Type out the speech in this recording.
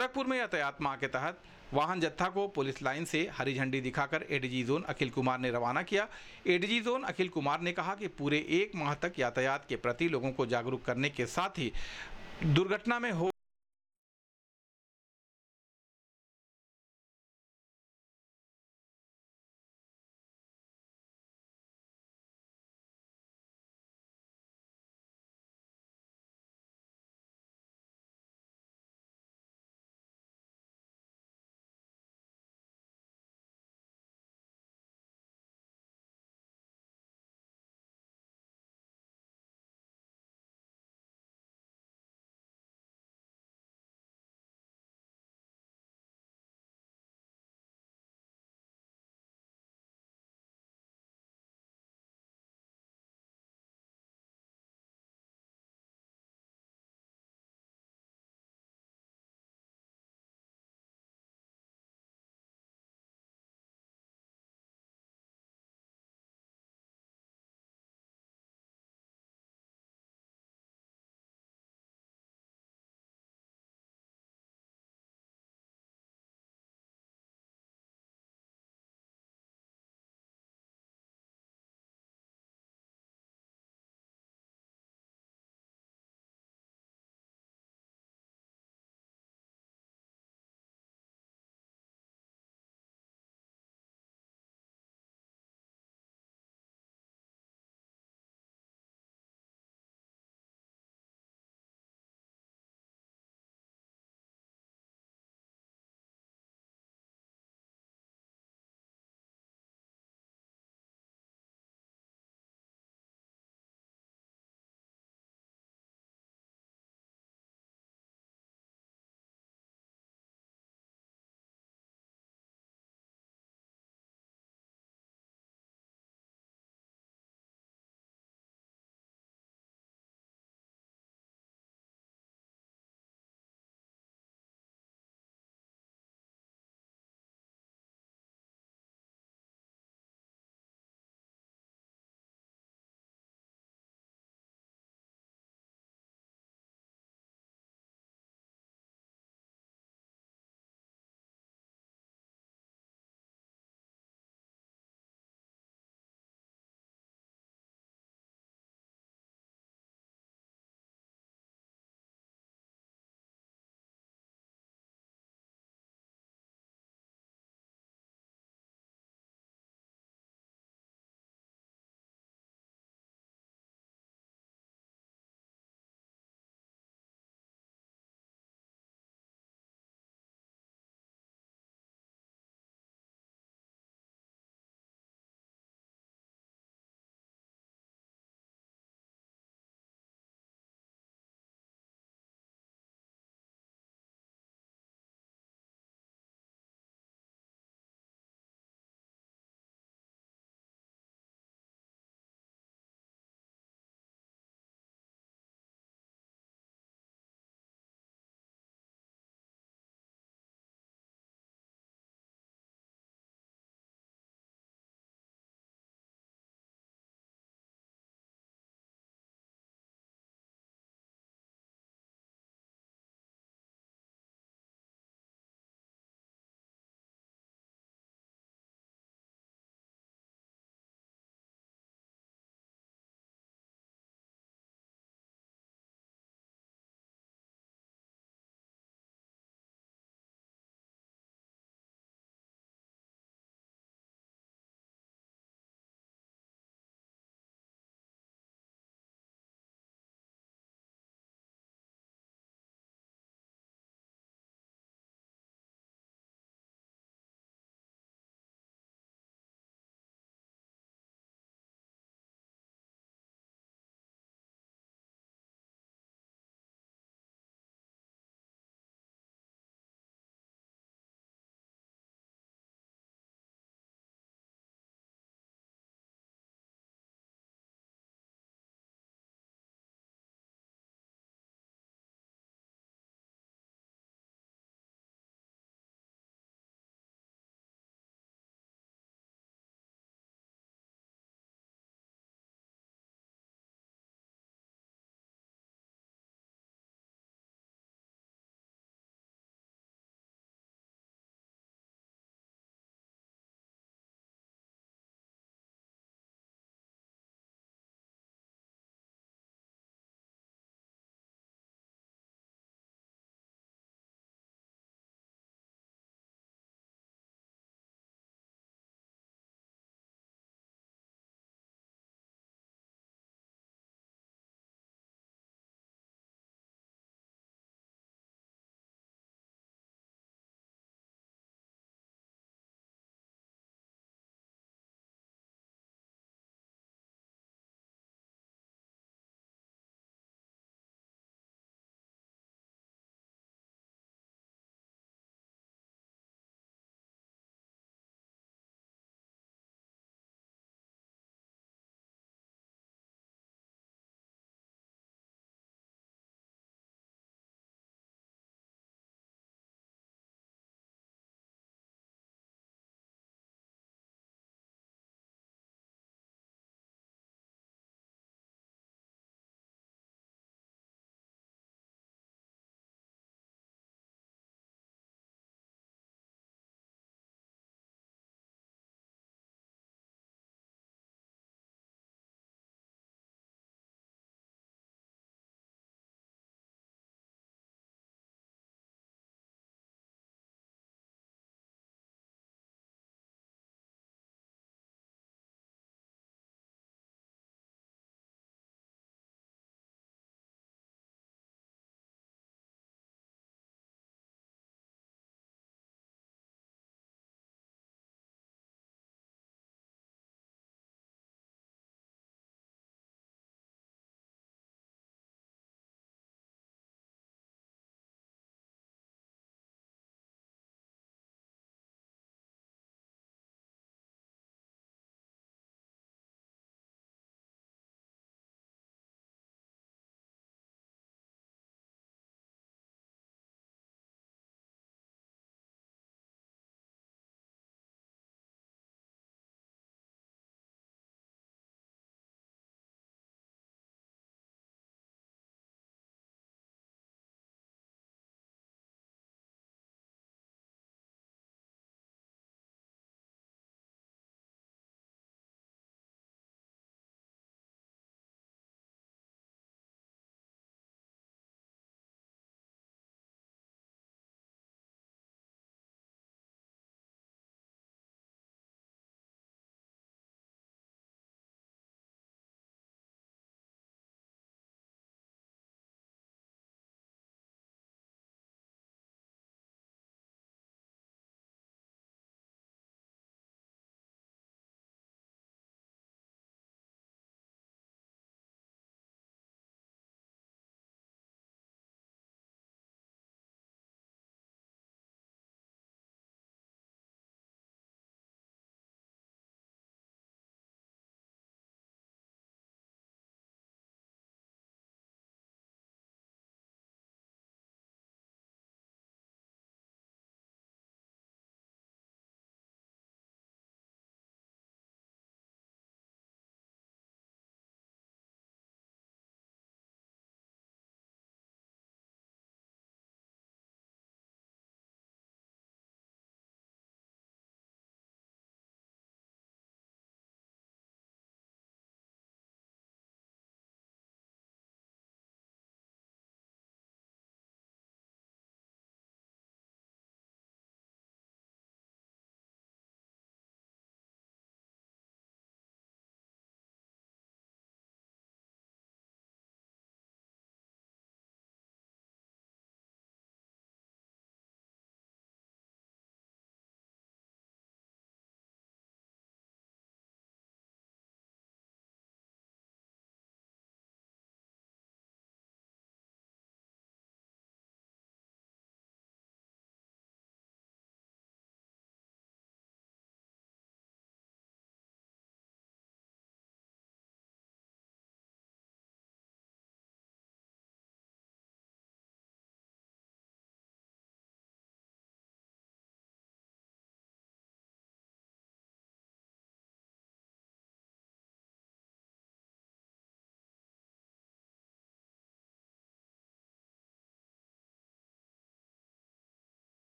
गोरखपुर में यातायात माह के तहत वाहन जत्था को पुलिस लाइन से हरी झंडी दिखाकर एडीजी जोन अखिल कुमार ने रवाना किया एडीजी जोन अखिल कुमार ने कहा कि पूरे एक माह तक यातायात के प्रति लोगों को जागरूक करने के साथ ही दुर्घटना में हो